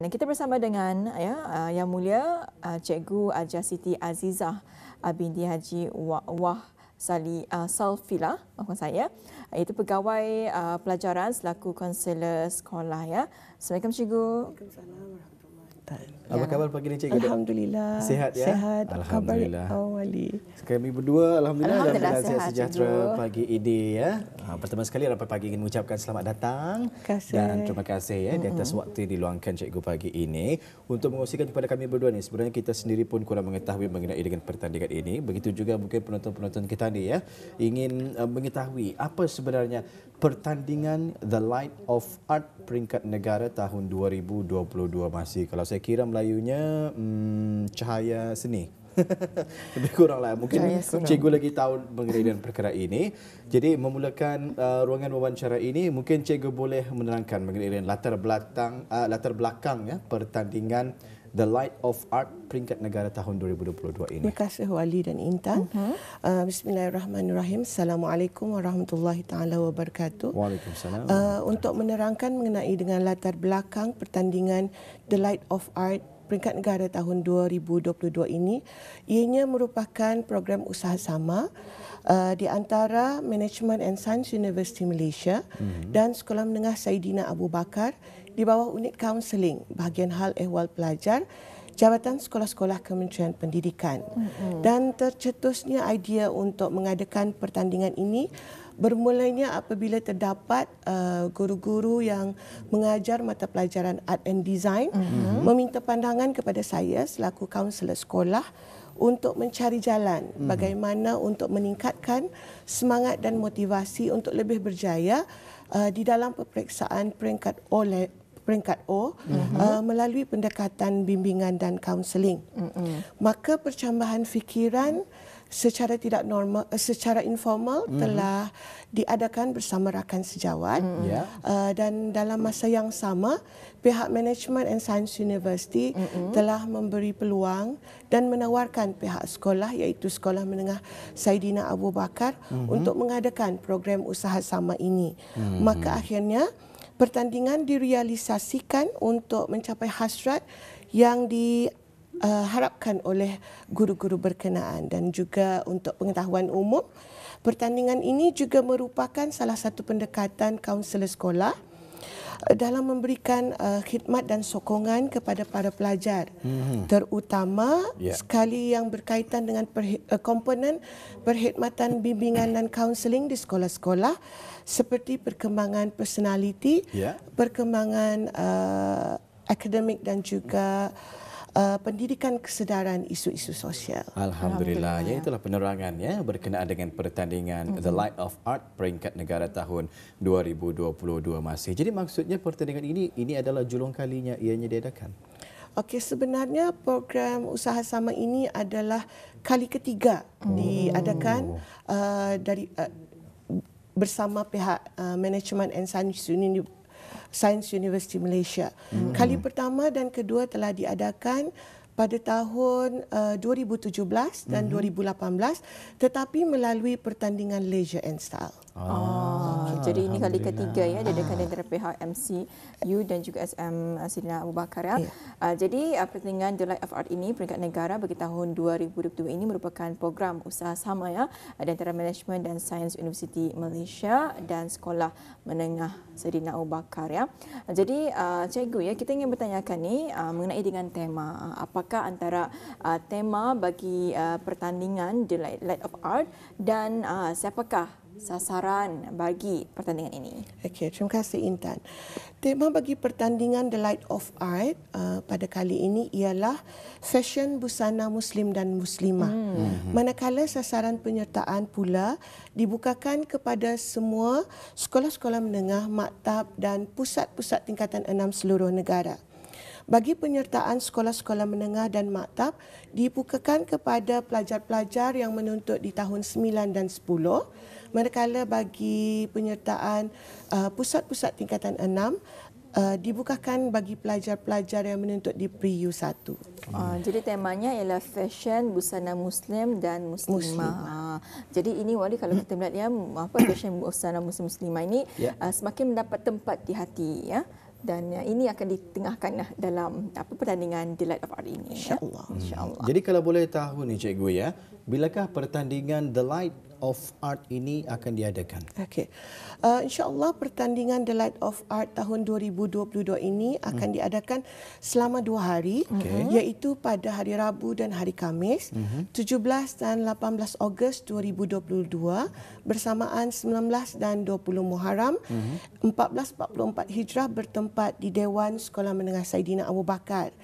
Dan kita bersama dengan ya, uh, Yang Mulia uh, Cikgu Ajah Siti Azizah binti Haji Wah Sali uh, Salfila, maafkan saya, Itu pegawai uh, pelajaran selaku konselor sekolah. Ya. Assalamualaikum Cikgu. Waalaikumsalam. Ustaz. Apa ya. khabar pagi ni cikgu? Alhamdulillah. Sihat ya? Sihat. Alhamdulillah. Awali. Kami berdua alhamdulillah dalam keadaan sihat sejahtera cikgu. pagi ini ya. Ha, pertama sekali rapat pagi ingin mengucapkan selamat datang kasih. dan terima kasih ya di atas waktu yang diluangkan cikgu pagi ini untuk mengusikan kepada kami berdua ni sebenarnya kita sendiri pun kurang mengetahui mengenai dengan pertandingan ini begitu juga mungkin penonton-penonton kita ni ya ingin uh, mengetahui apa sebenarnya pertandingan The Light of Art peringkat negara tahun 2022 masih kalau saya saya kira Melayunya hmm, cahaya seni. Lebih kurang lah. Mungkin kurang. cikgu lagi tahu mengenai dengan perkara ini. Jadi memulakan uh, ruangan wawancara ini, mungkin cikgu boleh menerangkan mengenai latar belakang, uh, latar belakang ya, pertandingan The Light of Art peringkat negara tahun 2022 ini. Terima kasih Wali dan Intan. Uh-huh. Uh, Bismillahirrahmanirrahim. Assalamualaikum warahmatullahi taala wabarakatuh. Waalaikumsalam. Uh, untuk menerangkan mengenai dengan latar belakang pertandingan The Light of Art peringkat negara tahun 2022 ini ianya merupakan program usaha sama uh, di antara Management and Science University Malaysia hmm dan Sekolah Menengah Saidina Abu Bakar di bawah unit kaunseling bahagian hal ehwal pelajar Jabatan Sekolah-Sekolah Kementerian Pendidikan. hmm Dan tercetusnya idea untuk mengadakan pertandingan ini bermulanya apabila terdapat uh, guru-guru uh, yang mengajar mata pelajaran art and design mm-hmm. meminta pandangan kepada saya selaku kaunselor sekolah untuk mencari jalan mm-hmm. bagaimana untuk meningkatkan semangat dan motivasi untuk lebih berjaya uh, di dalam peperiksaan peringkat O peringkat O mm-hmm. uh, mhm. melalui pendekatan bimbingan dan kaunseling. Mm-hmm. Maka percambahan fikiran mm-hmm secara tidak normal eh, secara informal mm-hmm. telah diadakan bersama rakan sejawat mm-hmm. yeah. Ya. uh, dan dalam masa yang sama pihak management and science university mm-hmm. telah memberi peluang dan menawarkan pihak sekolah iaitu sekolah menengah Saidina Abu Bakar mm-hmm. untuk mengadakan program usaha sama ini mm-hmm. maka akhirnya pertandingan direalisasikan untuk mencapai hasrat yang di uh, harapkan oleh guru-guru berkenaan dan juga untuk pengetahuan umum pertandingan ini juga merupakan salah satu pendekatan kaunselor sekolah eh, dalam memberikan uh, khidmat dan sokongan kepada para pelajar mm-hmm. terutama yeah. sekali yang berkaitan dengan perhi- uh, komponen perkhidmatan bimbingan dan kaunseling di sekolah-sekolah seperti perkembangan personaliti yeah. perkembangan uh, akademik dan juga mm uh, pendidikan kesedaran isu-isu sosial. Alhamdulillah, ya, Alhamdulillah. Ya, itulah penerangan ya berkenaan dengan pertandingan mm-hmm. The Light of Art peringkat negara tahun 2022 masih. Jadi maksudnya pertandingan ini ini adalah julung kalinya ianya diadakan. Okey, sebenarnya program usaha sama ini adalah kali ketiga mm. diadakan uh, dari uh, bersama pihak uh, manajemen Ensan Sunni Science University Malaysia. Hmm. Kali pertama dan kedua telah diadakan pada tahun uh, 2017 dan mm-hmm. 2018 tetapi melalui pertandingan leisure and style. Ah, jadi ini kali ketiga ya ada dekat antara pihak MC U dan juga SM Sidina Abu Bakar ya. ya. Uh, jadi uh, pertandingan The Light of Art ini peringkat negara bagi tahun 2022 ini merupakan program usaha sama ya ada ah, antara Management dan Science University Malaysia dan Sekolah Menengah Sidina Abu Bakar ya. Uh, jadi uh, cikgu ya kita ingin bertanyakan ni uh, mengenai dengan tema uh, apakah antara uh, tema bagi uh, pertandingan The Light, Light of Art dan uh, siapakah sasaran bagi pertandingan ini? Okey, terima kasih Intan. Tema bagi pertandingan The Light of Art uh, pada kali ini ialah fashion busana muslim dan muslimah. Hmm. Mhm. Manakala sasaran penyertaan pula dibukakan kepada semua sekolah-sekolah menengah, maktab dan pusat-pusat tingkatan enam seluruh negara. Bagi penyertaan sekolah-sekolah menengah dan maktab dibukakan kepada pelajar-pelajar yang menuntut di tahun 9 dan 10 manakala bagi penyertaan uh, pusat-pusat tingkatan 6 Uh, dibukakan bagi pelajar-pelajar yang menuntut di PRIU 1. Hmm. Uh, ah, jadi temanya ialah fashion busana muslim dan muslimah. Muslim. Uh, ah, jadi ini wali kalau kita melihat ya apa fashion busana muslim muslimah ini yeah. Ya. uh, semakin mendapat tempat di hati ya dan uh, ini akan ditengahkan uh, dalam apa pertandingan The Light of Art ini insyaallah ya? insyaallah. Hmm. Jadi kalau boleh tahu ni cikgu ya Bilakah pertandingan The Light of Art ini akan diadakan? Okey. Uh, InsyaAllah pertandingan The Light of Art tahun 2022 ini akan hmm. diadakan selama dua hari okay. Hmm. iaitu pada hari Rabu dan hari Kamis hmm. 17 dan 18 Ogos 2022 bersamaan 19 dan 20 Muharram hmm. 1444 Hijrah bertempat di Dewan Sekolah Menengah Saidina Abu Bakar.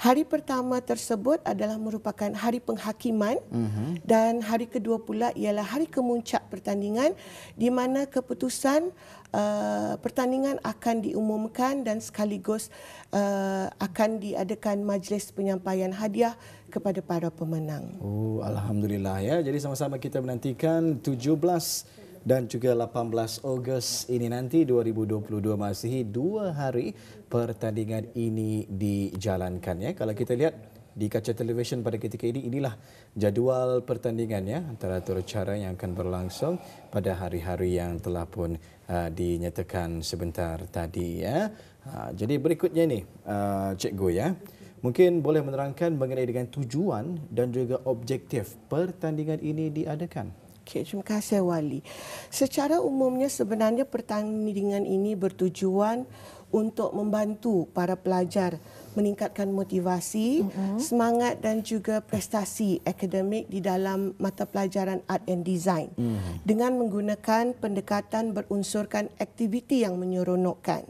Hari pertama tersebut adalah merupakan hari penghakiman mm-hmm. dan hari kedua pula ialah hari kemuncak pertandingan di mana keputusan uh, pertandingan akan diumumkan dan sekaligus uh, akan diadakan majlis penyampaian hadiah kepada para pemenang. Oh, alhamdulillah ya. Jadi sama-sama kita menantikan 17 yeah dan juga 18 Ogos ini nanti 2022 Masihi dua hari pertandingan ini dijalankan ya. Kalau kita lihat di kaca televisyen pada ketika ini inilah jadual pertandingan ya antara cara yang akan berlangsung pada hari-hari yang telah pun uh, dinyatakan sebentar tadi ya. Uh, jadi berikutnya ini, uh, cikgu ya. Mungkin boleh menerangkan mengenai dengan tujuan dan juga objektif pertandingan ini diadakan. Okey, terima kasih Wali. Secara umumnya sebenarnya pertandingan ini bertujuan untuk membantu para pelajar meningkatkan motivasi, mm-hmm. semangat dan juga prestasi akademik di dalam mata pelajaran Art and Design mm-hmm. dengan menggunakan pendekatan berunsurkan aktiviti yang menyeronokkan.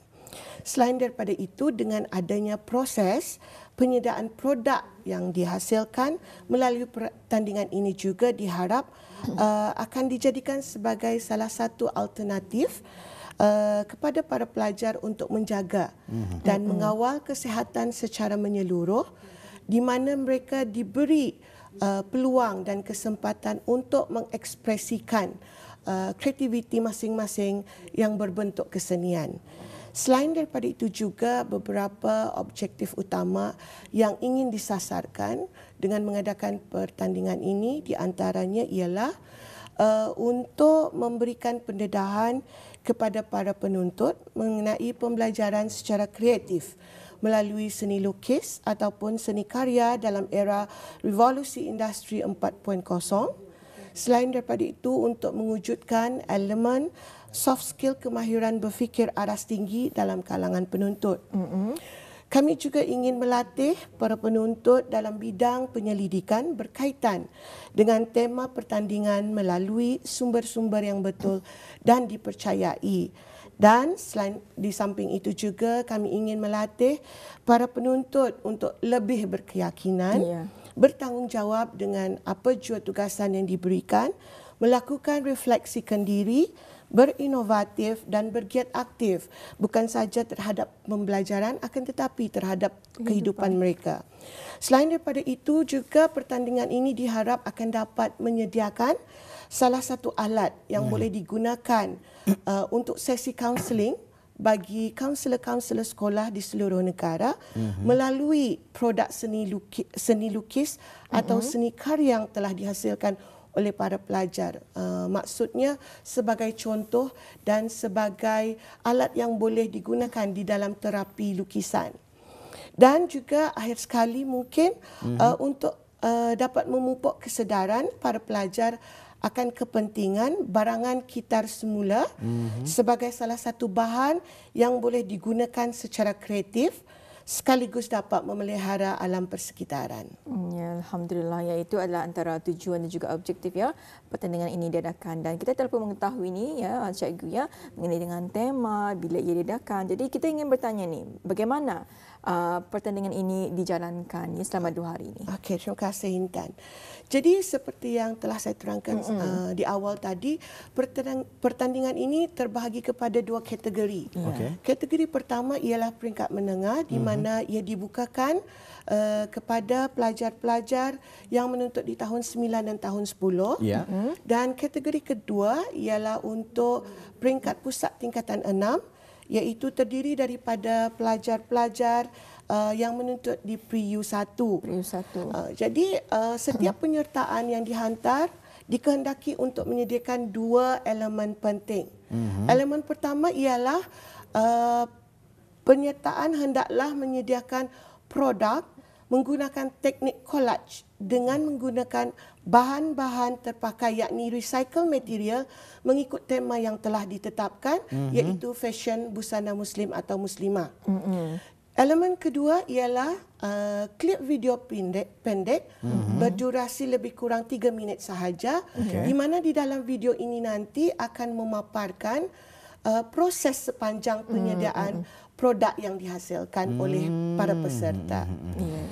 Selain daripada itu dengan adanya proses penyediaan produk yang dihasilkan melalui pertandingan ini juga diharap uh, akan dijadikan sebagai salah satu alternatif uh, kepada para pelajar untuk menjaga mhm. dan mhm. mengawal kesihatan secara menyeluruh di mana mereka diberi uh, peluang dan kesempatan untuk mengekspresikan kreativiti masing-masing yang berbentuk kesenian. Selain daripada itu juga beberapa objektif utama yang ingin disasarkan dengan mengadakan pertandingan ini di antaranya ialah uh, untuk memberikan pendedahan kepada para penuntut mengenai pembelajaran secara kreatif melalui seni lukis ataupun seni karya dalam era revolusi industri 4.0 selain daripada itu untuk mewujudkan elemen soft skill kemahiran berfikir aras tinggi dalam kalangan penuntut mm-hmm. Kami juga ingin melatih para penuntut dalam bidang penyelidikan berkaitan dengan tema pertandingan melalui sumber-sumber yang betul dan dipercayai. Dan selain di samping itu juga kami ingin melatih para penuntut untuk lebih berkeyakinan, yeah. bertanggungjawab dengan apa jua tugasan yang diberikan, melakukan refleksi kendiri berinovatif dan bergiat aktif bukan saja terhadap pembelajaran akan tetapi terhadap kehidupan, kehidupan mereka. Selain daripada itu juga pertandingan ini diharap akan dapat menyediakan salah satu alat yang hmm. boleh digunakan uh, untuk sesi kaunseling bagi kaunselor-kaunselor sekolah di seluruh negara mm-hmm. melalui produk seni lukis, seni lukis mm-hmm. atau hmm. seni karya yang telah dihasilkan oleh para pelajar. Uh, maksudnya sebagai contoh dan sebagai alat yang boleh digunakan di dalam terapi lukisan. Dan juga akhir sekali mungkin mm-hmm. uh, untuk uh, dapat memupuk kesedaran para pelajar akan kepentingan barangan kitar semula mm-hmm. sebagai salah satu bahan yang boleh digunakan secara kreatif sekaligus dapat memelihara alam persekitaran. Mm, ya, alhamdulillah ya itu adalah antara tujuan dan juga objektif ya pertandingan ini diadakan dan kita telah pun mengetahui ini ya cikgu ya mengenai dengan tema bila ia diadakan. Jadi kita ingin bertanya ni bagaimana uh, pertandingan ini dijalankan ya, selama dua hari ini. Okey, terima kasih Intan. Jadi seperti yang telah saya terangkan mm-hmm. uh, di awal tadi, pertandingan ini terbahagi kepada dua kategori. Yeah. Okay. Kategori pertama ialah peringkat menengah di mm-hmm. mana ia dibukakan Eh, kepada pelajar-pelajar yang menuntut di tahun 9 dan tahun 10. Yeah. Uh-huh. Dan kategori kedua ialah untuk peringkat pusat tingkatan 6 iaitu terdiri daripada pelajar-pelajar uh, yang menuntut di PRIU 1. PRIU Uh, eh, jadi uh, setiap mhm. penyertaan yang dihantar dikehendaki untuk menyediakan dua elemen penting. Uh-huh. Elemen pertama ialah uh, penyertaan hendaklah menyediakan produk uh menggunakan teknik collage dengan menggunakan bahan-bahan terpakai yakni recycle material mengikut tema yang telah ditetapkan mm-hmm. iaitu fashion busana muslim atau muslimah. Mm-hmm. Elemen kedua ialah uh, klip video pendek, pendek mm-hmm. berdurasi lebih kurang 3 minit sahaja okay. di mana di dalam video ini nanti akan memaparkan uh, proses sepanjang penyediaan mm-hmm produk yang dihasilkan hmm. oleh para hmm. peserta. Hmm. Yeah.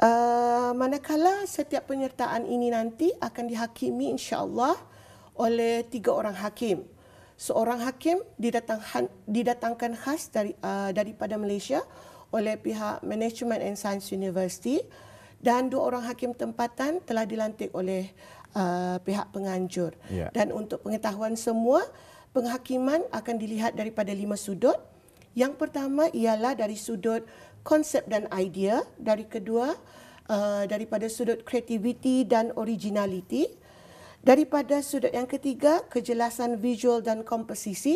Uh, manakala setiap penyertaan ini nanti akan dihakimi insya-Allah oleh tiga orang hakim. Seorang hakim didatang, didatangkan khas dari uh, daripada Malaysia oleh pihak Management and Science University dan dua orang hakim tempatan telah dilantik oleh uh, pihak penganjur. Yeah. Dan untuk pengetahuan semua, penghakiman akan dilihat daripada lima sudut yang pertama ialah dari sudut konsep dan idea, dari kedua uh, daripada sudut kreativiti dan originaliti, daripada sudut yang ketiga kejelasan visual dan komposisi,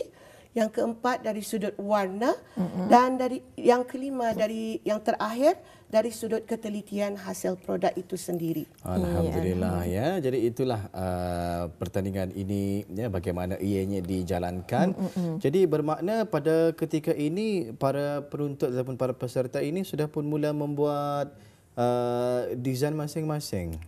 yang keempat dari sudut warna mm-hmm. dan dari yang kelima dari yang terakhir dari sudut ketelitian hasil produk itu sendiri. Alhamdulillah ya. Jadi itulah uh, pertandingan ini ya bagaimana ianya dijalankan. Mm-mm. Jadi bermakna pada ketika ini para penuntut ataupun para peserta ini sudah pun mula membuat uh, desain masing-masing.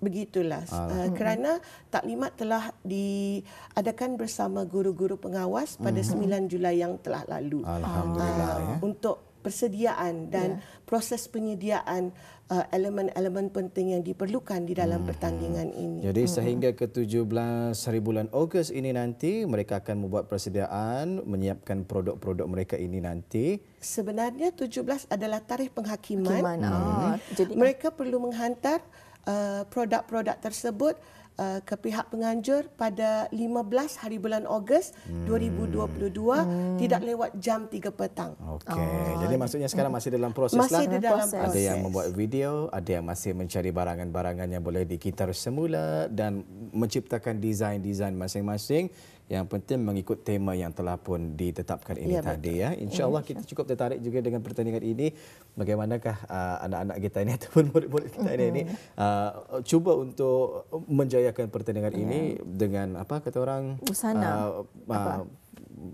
Begitulah. Uh, mm, mm. kerana taklimat telah diadakan bersama guru-guru pengawas pada 9 mm, Julai yang telah lalu. Alhamdulillah. Uh, ya. Untuk persediaan dan yeah. proses penyediaan uh, elemen-elemen penting yang diperlukan di dalam hmm. pertandingan ini. Jadi hmm. sehingga ke-17 hari bulan Ogos ini nanti mereka akan membuat persediaan menyiapkan produk-produk mereka ini nanti. Sebenarnya 17 adalah tarikh penghakiman. Ah. Hmm. Oh, jadi mereka perlu menghantar uh, produk-produk tersebut uh, ke pihak penganjur pada 15 hari bulan Ogos hmm. 2022 hmm. tidak lewat jam 3 petang. Okey. Oh. Jadi maksudnya sekarang masih dalam proses masih lah. Masih dalam proses. Ada yang membuat video, ada yang masih mencari barangan-barangan yang boleh dikitar semula dan menciptakan desain-desain masing-masing. Yang penting mengikut tema yang telah pun ditetapkan ini ya, tadi ya. Insyaallah kita cukup tertarik juga dengan pertandingan ini. Bagaimanakah uh, anak-anak kita ini ataupun murid-murid kita ini hmm. uh, cuba untuk menjadi menggayakan pertandingan yeah. ini ya. dengan apa kata orang busana uh, ah, apa? Ah,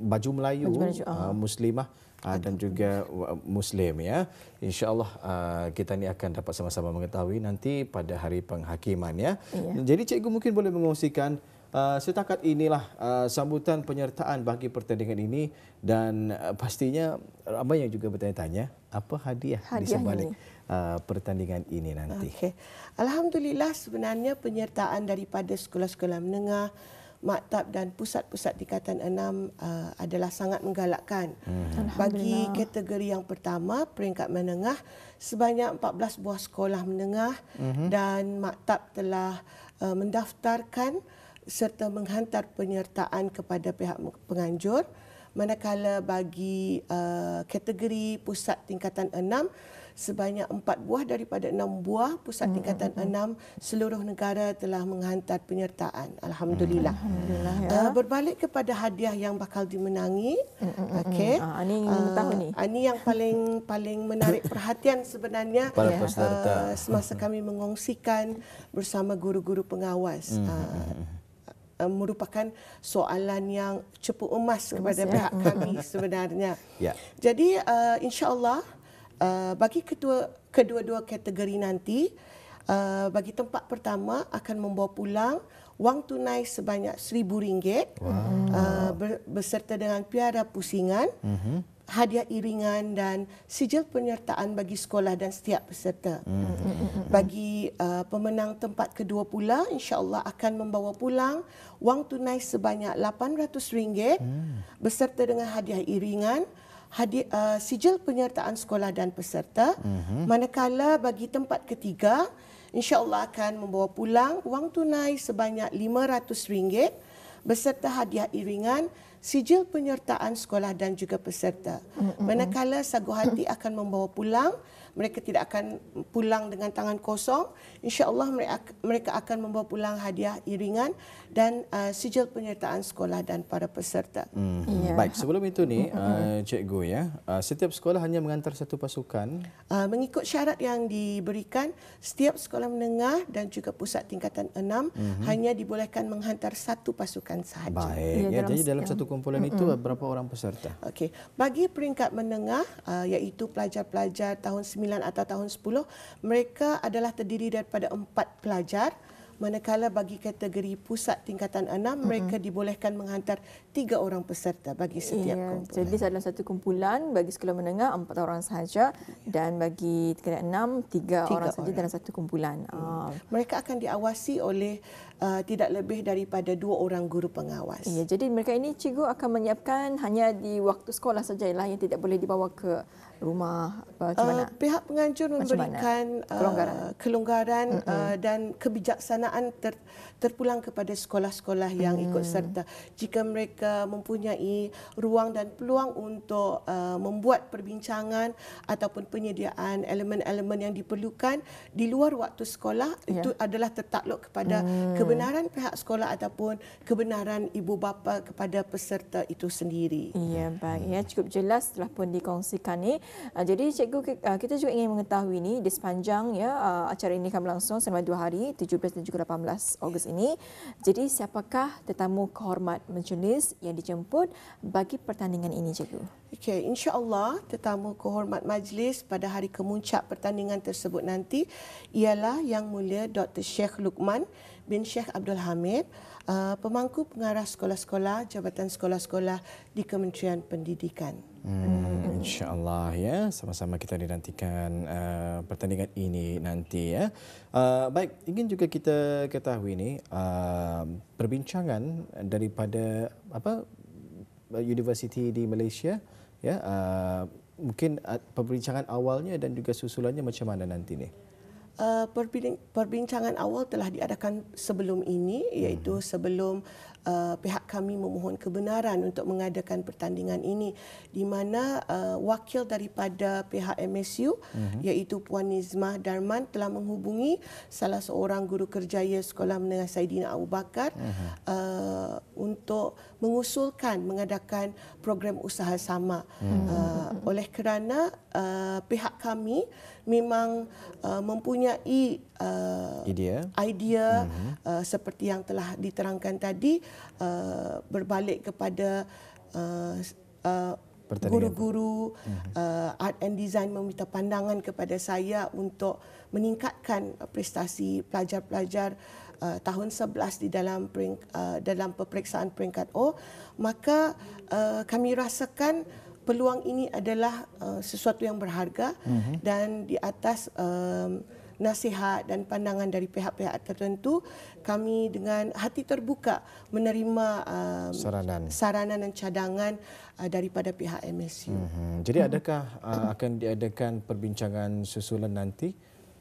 baju Melayu baju uh, muslimah uh, dan juga muslim ya insyaallah uh, kita ni akan dapat sama-sama mengetahui nanti pada hari penghakiman ya yeah. jadi cikgu mungkin boleh mengongsikan Uh, setakat inilah uh, sambutan penyertaan bagi pertandingan ini dan uh, pastinya ramai yang juga bertanya-tanya apa hadiah, hadiah di sebalik Uh, pertandingan ini nanti? Okay. Alhamdulillah sebenarnya penyertaan daripada sekolah-sekolah menengah, maktab dan pusat-pusat tingkatan enam uh, adalah sangat menggalakkan. Hmm. Bagi kategori yang pertama, peringkat menengah, sebanyak 14 buah sekolah menengah hmm. dan maktab telah uh, mendaftarkan serta menghantar penyertaan kepada pihak penganjur manakala bagi uh, kategori pusat tingkatan 6 sebanyak 4 buah daripada 6 buah pusat hmm, tingkatan 6 hmm, hmm. seluruh negara telah menghantar penyertaan alhamdulillah alhamdulillah ya. uh, berbalik kepada hadiah yang bakal dimenangi okey ah, uh, ini tahun ni uh, ini yang paling paling menarik perhatian sebenarnya uh, semasa kami mengongsikan bersama guru-guru pengawas uh, Eh, merupakan soalan yang cepu emas kepada ya. pihak kami sebenarnya. Ya. Jadi uh, insyaallah uh, bagi kedua-dua kategori nanti uh, bagi tempat pertama akan membawa pulang wang tunai sebanyak RM1000 wow. uh, beserta dengan piara pusingan. Uh-huh hadiah iringan dan sijil penyertaan bagi sekolah dan setiap peserta. Mm-hmm. Bagi uh, pemenang tempat kedua pula insya-Allah akan membawa pulang wang tunai sebanyak RM800 hmm. beserta dengan hadiah iringan hadiah uh, sijil penyertaan sekolah dan peserta. Mm-hmm. Manakala bagi tempat ketiga insya-Allah akan membawa pulang wang tunai sebanyak RM500 beserta hadiah iringan sijil penyertaan sekolah dan juga peserta. Mm-hmm. Manakala Sagu Hati akan membawa pulang mereka tidak akan pulang dengan tangan kosong. Insya Allah mereka akan membawa pulang hadiah iringan dan uh, sijil penyertaan sekolah dan para peserta. Hmm. Yeah. Baik, sebelum itu ni, uh, Cikgu, ya, uh, setiap sekolah hanya mengantar satu pasukan? Uh, mengikut syarat yang diberikan, setiap sekolah menengah dan juga pusat tingkatan enam mm-hmm. hanya dibolehkan menghantar satu pasukan sahaja. Baik, ya, ya dalam jadi dalam satu kumpulan mm-hmm. itu berapa orang peserta? Okey, bagi peringkat menengah uh, iaitu pelajar-pelajar tahun 9 9 atau tahun 10 mereka adalah terdiri daripada empat pelajar manakala bagi kategori pusat tingkatan 6 mm-hmm. mereka dibolehkan menghantar tiga orang peserta bagi setiap ya, kumpulan. Jadi dalam satu kumpulan bagi sekolah menengah empat orang sahaja ya. dan bagi tingkat enam tiga, tiga orang, orang sahaja dalam satu kumpulan. Ya. Uh. Mereka akan diawasi oleh uh, tidak lebih daripada dua orang guru pengawas. Ya, jadi mereka ini cikgu akan menyiapkan hanya di waktu sekolah lah yang tidak boleh dibawa ke rumah uh, pihak penganjur memberikan uh, kelonggaran, uh, kelonggaran uh, dan kebijaksanaan ter, terpulang kepada sekolah-sekolah yang hmm. ikut serta jika mereka juga mempunyai ruang dan peluang untuk uh, membuat perbincangan ataupun penyediaan elemen-elemen yang diperlukan di luar waktu sekolah ya. itu adalah tertakluk kepada hmm. kebenaran pihak sekolah ataupun kebenaran ibu bapa kepada peserta itu sendiri. Ya baik ya cukup jelas telah pun dikongsikan ni. Uh, jadi cikgu uh, kita juga ingin mengetahui ni di sepanjang ya uh, acara ini kami langsung selama dua hari 17 dan juga 18 Ogos ini. Jadi siapakah tetamu kehormat majlis yang dijemput bagi pertandingan ini cikgu. Okey, insya-Allah tetamu kehormat majlis pada hari kemuncak pertandingan tersebut nanti ialah Yang Mulia Dr. Sheikh Lukman bin Sheikh Abdul Hamid. Eh, pemangku pengarah sekolah-sekolah, jabatan sekolah-sekolah di Kementerian Pendidikan. Hmm, InsyaAllah ya, sama-sama kita dinantikan uh, pertandingan ini nanti ya. Uh, baik, ingin juga kita ketahui ini uh, perbincangan daripada apa universiti di Malaysia ya. Uh, mungkin perbincangan awalnya dan juga susulannya macam mana nanti nih? Eh, perbincangan awal telah diadakan sebelum ini iaitu mhm. sebelum Uh, pihak kami memohon kebenaran untuk mengadakan pertandingan ini di mana uh, wakil daripada pihak MSU uh-huh. Mhm. iaitu Puan Nizmah Darman telah menghubungi salah seorang guru kerjaya Sekolah Menengah Saidina Abu Bakar uh-huh. uh, untuk mengusulkan mengadakan program usaha sama hmm. uh, oleh kerana uh, pihak kami memang uh, mempunyai uh, idea idea hmm. uh, seperti yang telah diterangkan tadi uh, berbalik kepada uh, pertandingan. guru-guru mhm. uh, art and design meminta pandangan kepada saya untuk meningkatkan prestasi pelajar-pelajar uh, tahun 11 di dalam pering, uh, dalam peperiksaan peringkat O maka uh, kami rasakan peluang ini adalah uh, sesuatu yang berharga mm-hmm. dan di atas uh, nasihat dan pandangan dari pihak-pihak tertentu, kami dengan hati terbuka menerima um, saranan. saranan dan cadangan uh, daripada pihak MSU. Mm-hmm. Jadi hmm. adakah uh, akan diadakan perbincangan susulan nanti?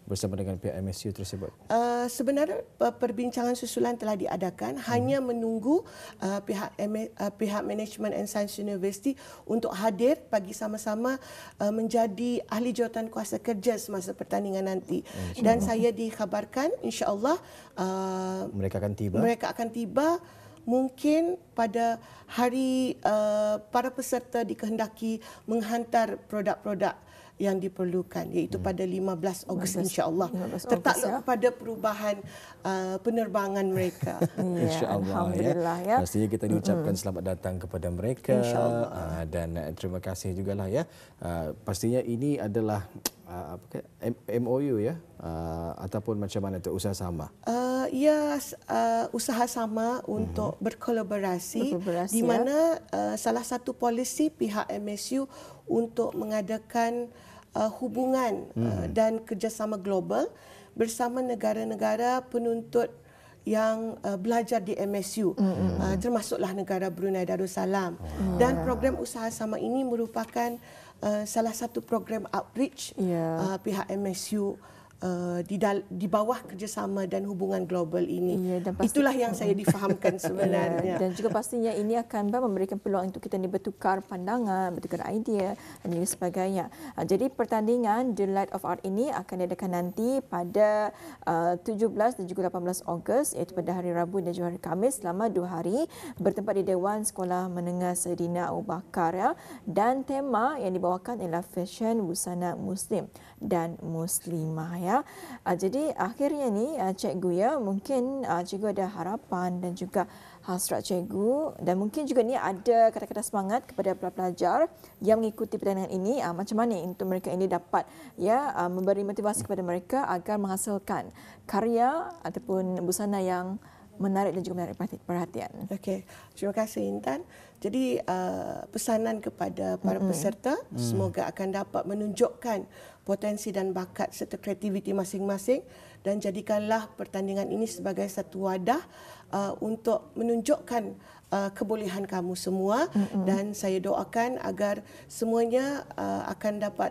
bersama dengan pihak MSU tersebut? Uh, sebenarnya perbincangan susulan telah diadakan hmm. hanya menunggu uh, pihak uh, pihak management and science university untuk hadir bagi sama-sama uh, menjadi ahli jawatan kuasa kerja semasa pertandingan nanti. Dan saya dikhabarkan insya-Allah uh, mereka akan tiba. Mereka akan tiba mungkin pada hari uh, para peserta dikehendaki menghantar produk-produk uh, yang diperlukan iaitu hmm. pada 15 Ogos insyaallah tertakluk ya. kepada perubahan uh, penerbangan mereka hmm, ya, insyaallah ya. alhamdulillah ya. ya pastinya kita diucapkan hmm selamat datang kepada mereka uh, dan uh, terima kasih jugalah ya uh, pastinya ini adalah Ah, apa ke MOU ya uh, ataupun macam mana tu usaha sama? Uh, ya yes, uh, usaha sama untuk uh-huh. berkolaborasi, berkolaborasi di ya. mana ya. uh, salah satu polisi pihak MSU untuk mengadakan uh, hubungan uh-huh. uh, dan kerjasama global bersama negara-negara penuntut yang uh, belajar di MSU uh, mhm. termasuklah negara Brunei Darussalam uh-huh. dan program usaha sama ini merupakan Uh, salah satu program outreach yeah. uh, pihak MSU Eh, di di bawah kerjasama dan hubungan global ini. Ya, pasti, Itulah yang saya difahamkan sebenarnya. Ya, dan juga pastinya ini akan memberikan peluang untuk kita ni bertukar pandangan, bertukar idea dan lain sebagainya. Ah, jadi pertandingan The Light of Art ini akan diadakan nanti pada 17 eh, dan juga 18 Ogos iaitu pada hari Rabu dan juga hari Kamis selama dua hari bertempat di Dewan Sekolah Menengah Sedina Abu Bakar ya. dan tema yang dibawakan ialah fashion busana muslim dan muslimah. Ya ya. Uh, jadi akhirnya ni uh, cikgu ya mungkin uh, cikgu ada harapan dan juga hasrat cikgu dan mungkin juga ni ada kata-kata semangat kepada pelajar yang mengikuti pertandingan ini uh, macam mana untuk mereka ini dapat ya uh, memberi motivasi kepada mereka agar menghasilkan karya ataupun busana yang menarik dan juga menarik perhatian. Okey. Terima kasih Intan. Jadi uh, pesanan kepada para mm-hmm. peserta mm. semoga akan dapat menunjukkan potensi dan bakat serta kreativiti masing-masing dan jadikanlah pertandingan ini sebagai satu wadah uh, untuk menunjukkan uh, kebolehan kamu semua mm-hmm. dan saya doakan agar semuanya uh, akan dapat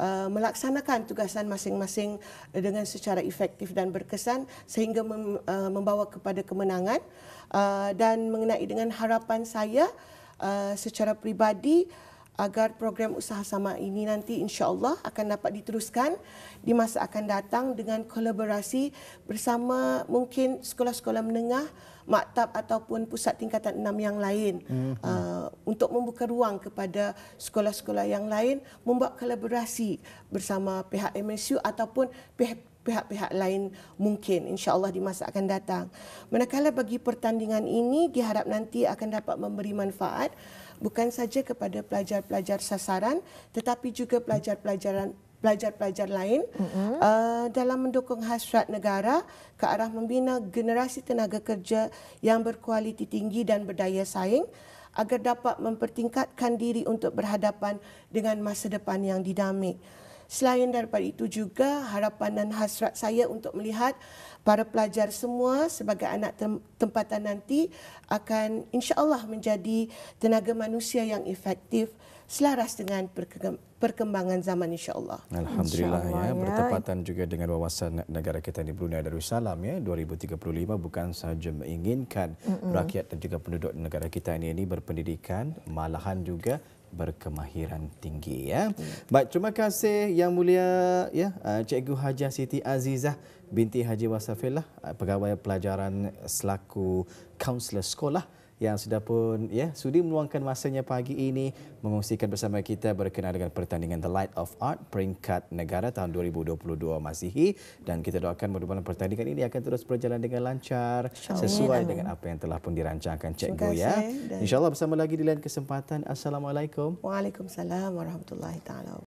Uh, melaksanakan tugasan masing-masing dengan secara efektif dan berkesan sehingga mem, uh, membawa kepada kemenangan uh, dan mengenai dengan harapan saya uh, secara pribadi. uh, agar program usaha sama ini nanti insya Allah akan dapat diteruskan di masa akan datang dengan kolaborasi bersama mungkin sekolah-sekolah menengah, maktab ataupun pusat tingkatan enam yang lain mm-hmm. uh, untuk membuka ruang kepada sekolah-sekolah yang lain membuat kolaborasi bersama pihak MSU ataupun pihak pihak-pihak lain mungkin insyaallah di masa akan datang. Manakala bagi pertandingan ini diharap nanti akan dapat memberi manfaat bukan saja kepada pelajar-pelajar sasaran tetapi juga pelajar pelajar pelajar-pelajar lain mm-hmm. uh, dalam mendukung hasrat negara ke arah membina generasi tenaga kerja yang berkualiti tinggi dan berdaya saing agar dapat mempertingkatkan diri untuk berhadapan dengan masa depan yang dinamik. Selain daripada itu juga harapan dan hasrat saya untuk melihat para pelajar semua sebagai anak tempatan nanti akan insya-Allah menjadi tenaga manusia yang efektif selaras dengan perkembangan zaman insya-Allah. Alhamdulillah insya Allah, ya, ya bertepatan juga dengan wawasan negara kita di Brunei Darussalam ya 2035 bukan sahaja menginginkan mm-hmm. rakyat dan juga penduduk negara kita ini ini berpendidikan malahan juga berkemahiran tinggi ya. Hmm. Baik, terima kasih yang mulia ya uh, Cikgu Haja Siti Azizah binti Haji Wasafillah uh, pegawai pelajaran selaku kaunselor sekolah yang sudah pun ya sudi meluangkan masanya pagi ini mengungsikan bersama kita berkenaan dengan pertandingan The Light of Art peringkat negara tahun 2022 Masihi dan kita doakan mudah-mudahan pertandingan ini akan terus berjalan dengan lancar sesuai dengan apa yang telah pun dirancangkan cikgu ya. Insyaallah bersama lagi di lain kesempatan. Assalamualaikum. Waalaikumsalam warahmatullahi taala.